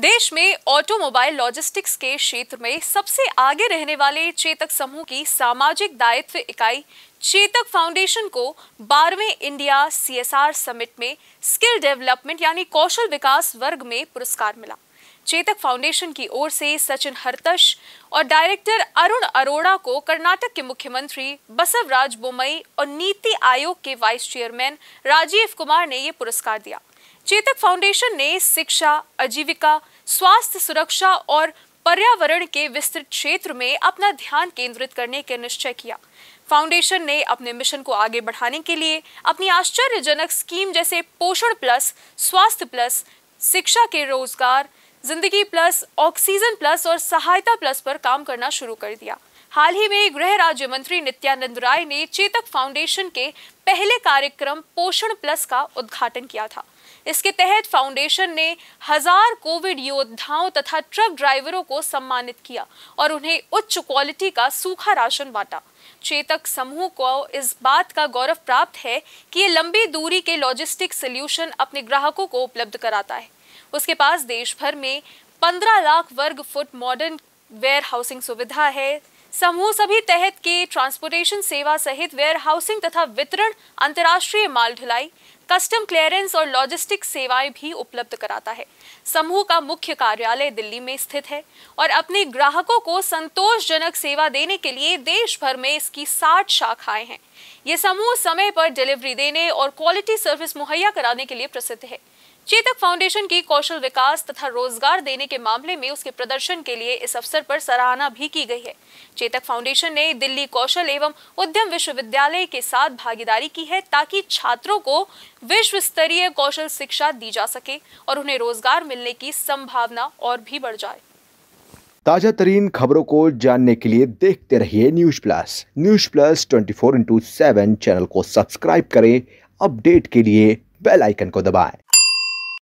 देश में automobile logistics के क्षेत्र में सबसे आगे रहने वाले चेतक समूह की सामाजिक दायित्व इकाई चेतक फाउंडेशन को बारहवें इंडिया सीएसआर समिट में स्किल डेवलपमेंट यानी कौशल विकास वर्ग में पुरस्कार मिला चेतक फाउंडेशन की ओर से सचिन हरतश और डायरेक्टर अरुण अरोड़ा को कर्नाटक के मुख्यमंत्री बसवराज बोमई और नीति आयोग के वाइस चेयरमैन राजीव कुमार ने ये पुरस्कार दिया चेतक फाउंडेशन ने शिक्षा आजीविका स्वास्थ्य सुरक्षा और पर्यावरण के विस्तृत क्षेत्र में अपना ध्यान केंद्रित करने के निश्चय किया फाउंडेशन ने अपने मिशन को आगे बढ़ाने के लिए अपनी आश्चर्यजनक स्कीम जैसे पोषण प्लस स्वास्थ्य प्लस शिक्षा के रोजगार जिंदगी प्लस ऑक्सीजन प्लस और सहायता प्लस पर काम करना शुरू कर दिया हाल ही में गृह राज्य मंत्री नित्यानंद राय ने चेतक फाउंडेशन के पहले कार्यक्रम पोषण प्लस का उद्घाटन किया था इसके तहत फाउंडेशन ने हजार कोविड योद्धाओं तथा ट्रक ड्राइवरों को सम्मानित किया और उन्हें उच्च क्वालिटी का सूखा राशन बांटा चेतक समूह को इस बात का गौरव प्राप्त है कि ये लंबी दूरी के लॉजिस्टिक सोल्यूशन अपने ग्राहकों को उपलब्ध कराता है उसके पास देश भर में पंद्रह लाख वर्ग फुट मॉडर्न वेयर हाउसिंग सुविधा है समूह सभी तहत के ट्रांसपोर्टेशन सेवा सहित वेयर हाउसिंग तथा वितरण अंतर्राष्ट्रीय माल ढुलाई कस्टम क्लियरेंस और लॉजिस्टिक सेवाएं भी उपलब्ध कराता है समूह का मुख्य कार्यालय दिल्ली में स्थित है और अपने ग्राहकों को संतोषजनक सेवा देने के लिए देश भर में इसकी साठ शाखाएं हैं ये समूह समय पर डिलीवरी देने और क्वालिटी सर्विस मुहैया कराने के लिए प्रसिद्ध है चेतक फाउंडेशन की कौशल विकास तथा रोजगार देने के मामले में उसके प्रदर्शन के लिए इस अवसर पर सराहना भी की गई है चेतक फाउंडेशन ने दिल्ली कौशल एवं उद्यम विश्वविद्यालय के साथ भागीदारी की है ताकि छात्रों को विश्व स्तरीय कौशल शिक्षा दी जा सके और उन्हें रोजगार मिलने की संभावना और भी बढ़ जाए ताजा तरीन खबरों को जानने के लिए देखते रहिए News Plus News Plus twenty four into seven channel को सब्सक्राइब करें अपडेट के लिए बेल आइकन को दबाएं